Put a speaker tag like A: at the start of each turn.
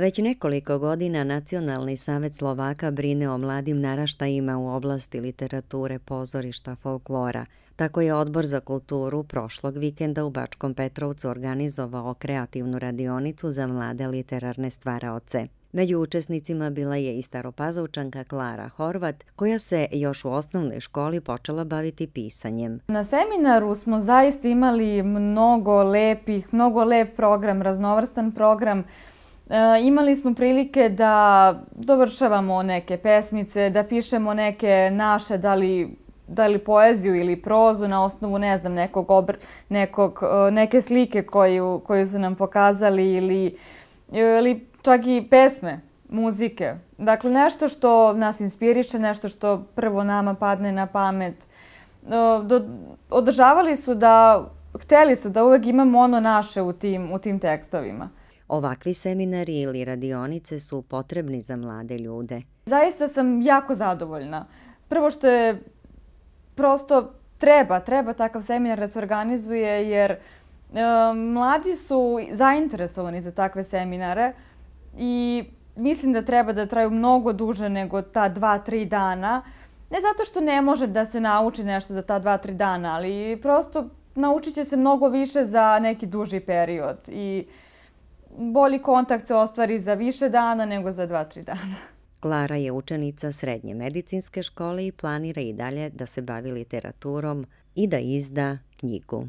A: Već nekoliko godina Nacionalni savjet Slovaka brine o mladim naraštajima u oblasti literature, pozorišta, folklora. Tako je Odbor za kulturu prošlog vikenda u Bačkom Petrovcu organizovao kreativnu radionicu za mlade literarne stvaraoce. Među učesnicima bila je i staropazovčanka Klara Horvat, koja se još u osnovnoj školi počela baviti pisanjem.
B: Na seminaru smo zaista imali mnogo lepih, mnogo lep program, raznovrstan program, Eh, imali smo prilike da dovršavamo neke pesmice, da pišemo neke naše, da li da li poeziju ili prozu na osnovu ne znam, nekog obr nekog, eh, neke slike koju, koju su nam pokazali ili, ili čak i pesme, muzike. Dakle, nešto što nas inspiriše, nešto što prvo nama padne na pamet. Eh, do, održavali su da,
A: hteli su da uvek imamo ono naše u tim, u tim tekstovima. Ovakvi seminari ili radionice su potrebni za mlade ljude.
B: Zaista sam jako zadovoljna. Prvo što je prosto treba, treba takav seminar da se organizuje jer e, mladi su zainteresovani za takve seminare i mislim da treba da traju mnogo duže nego ta dva, tri dana. Ne zato što ne može da se nauči nešto za ta dva, tri dana, ali prosto naučit će se mnogo više za neki duži period. I uh, bolji kontakt se ostvari za više dana nego za dva, tri dana.
A: Klara je učenica srednje medicinske škole i planira i dalje da se bavi literaturom i da izda knjigu.